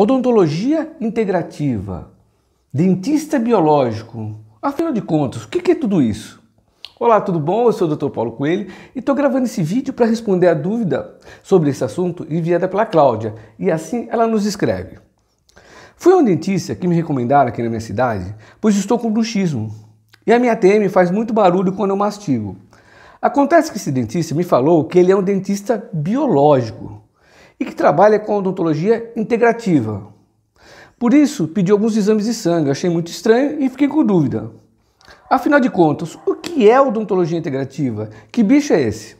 Odontologia integrativa, dentista biológico, afinal de contas, o que é tudo isso? Olá, tudo bom? Eu sou o Dr. Paulo Coelho e estou gravando esse vídeo para responder a dúvida sobre esse assunto enviada pela Cláudia. E assim ela nos escreve. Fui a um dentista que me recomendaram aqui na minha cidade, pois estou com bruxismo. E a minha TM faz muito barulho quando eu mastigo. Acontece que esse dentista me falou que ele é um dentista biológico e que trabalha com odontologia integrativa. Por isso, pedi alguns exames de sangue, achei muito estranho e fiquei com dúvida. Afinal de contas, o que é odontologia integrativa? Que bicho é esse?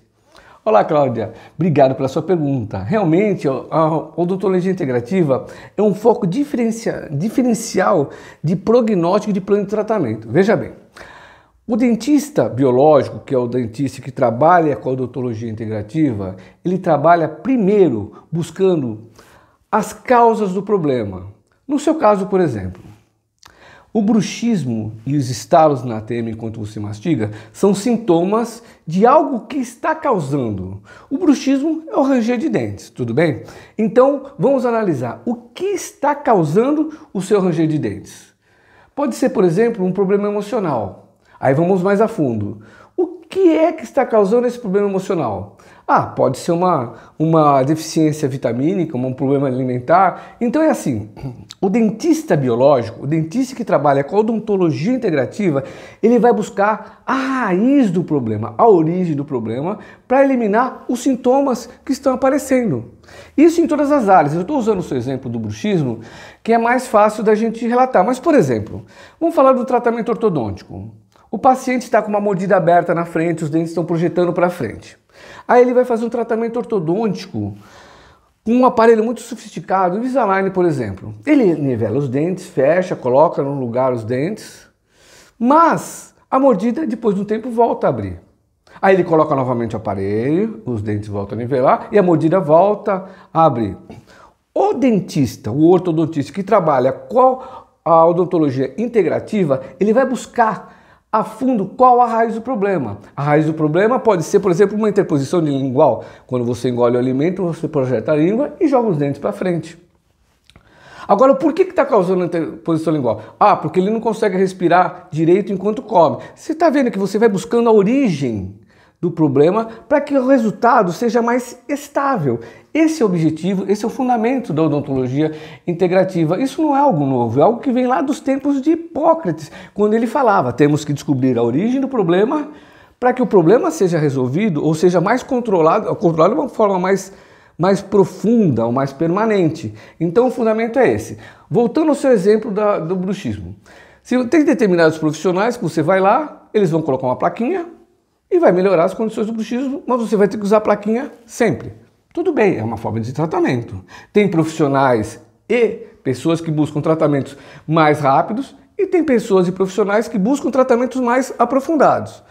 Olá, Cláudia. Obrigado pela sua pergunta. Realmente, a odontologia integrativa é um foco diferencial de prognóstico e de plano de tratamento. Veja bem. O dentista biológico, que é o dentista que trabalha com a odontologia integrativa, ele trabalha primeiro buscando as causas do problema. No seu caso, por exemplo, o bruxismo e os estalos na tênia enquanto você mastiga são sintomas de algo que está causando. O bruxismo é o ranger de dentes, tudo bem? Então, vamos analisar o que está causando o seu ranger de dentes. Pode ser, por exemplo, um problema emocional Aí vamos mais a fundo. O que é que está causando esse problema emocional? Ah, pode ser uma, uma deficiência vitamínica, um problema alimentar. Então é assim, o dentista biológico, o dentista que trabalha com odontologia integrativa, ele vai buscar a raiz do problema, a origem do problema, para eliminar os sintomas que estão aparecendo. Isso em todas as áreas. Eu estou usando o seu exemplo do bruxismo, que é mais fácil da gente relatar. Mas, por exemplo, vamos falar do tratamento ortodôntico. O paciente está com uma mordida aberta na frente, os dentes estão projetando para frente. Aí ele vai fazer um tratamento ortodôntico com um aparelho muito sofisticado, Invisalign, por exemplo. Ele nivela os dentes, fecha, coloca no lugar os dentes, mas a mordida, depois de um tempo, volta a abrir. Aí ele coloca novamente o aparelho, os dentes voltam a nivelar e a mordida volta a abrir. O dentista, o ortodontista que trabalha com a odontologia integrativa, ele vai buscar a fundo qual a raiz do problema. A raiz do problema pode ser, por exemplo, uma interposição de lingual. Quando você engole o alimento, você projeta a língua e joga os dentes para frente. Agora, por que está causando a interposição lingual? Ah, porque ele não consegue respirar direito enquanto come. Você está vendo que você vai buscando a origem do problema para que o resultado seja mais estável. Esse é o objetivo, esse é o fundamento da odontologia integrativa. Isso não é algo novo, é algo que vem lá dos tempos de Hipócrates, quando ele falava: temos que descobrir a origem do problema para que o problema seja resolvido ou seja mais controlado, controlado de uma forma mais mais profunda ou mais permanente. Então o fundamento é esse. Voltando ao seu exemplo da, do bruxismo. Se tem determinados profissionais que você vai lá, eles vão colocar uma plaquinha, e vai melhorar as condições do bruxismo, mas você vai ter que usar a plaquinha sempre. Tudo bem, é uma forma de tratamento. Tem profissionais e pessoas que buscam tratamentos mais rápidos e tem pessoas e profissionais que buscam tratamentos mais aprofundados.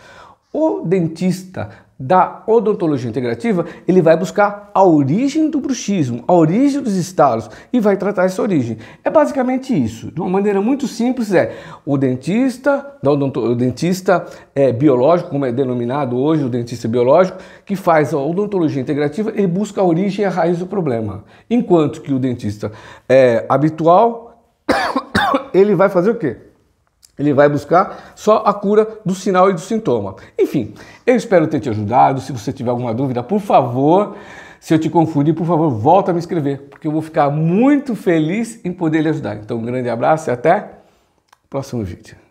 O dentista da odontologia integrativa, ele vai buscar a origem do bruxismo, a origem dos estalos e vai tratar essa origem. É basicamente isso. De uma maneira muito simples é o dentista, o dentista é, biológico, como é denominado hoje o dentista biológico, que faz a odontologia integrativa, ele busca a origem e a raiz do problema. Enquanto que o dentista é, habitual, ele vai fazer o quê? Ele vai buscar só a cura do sinal e do sintoma. Enfim, eu espero ter te ajudado. Se você tiver alguma dúvida, por favor, se eu te confundir, por favor, volta a me escrever, porque eu vou ficar muito feliz em poder lhe ajudar. Então, um grande abraço e até o próximo vídeo.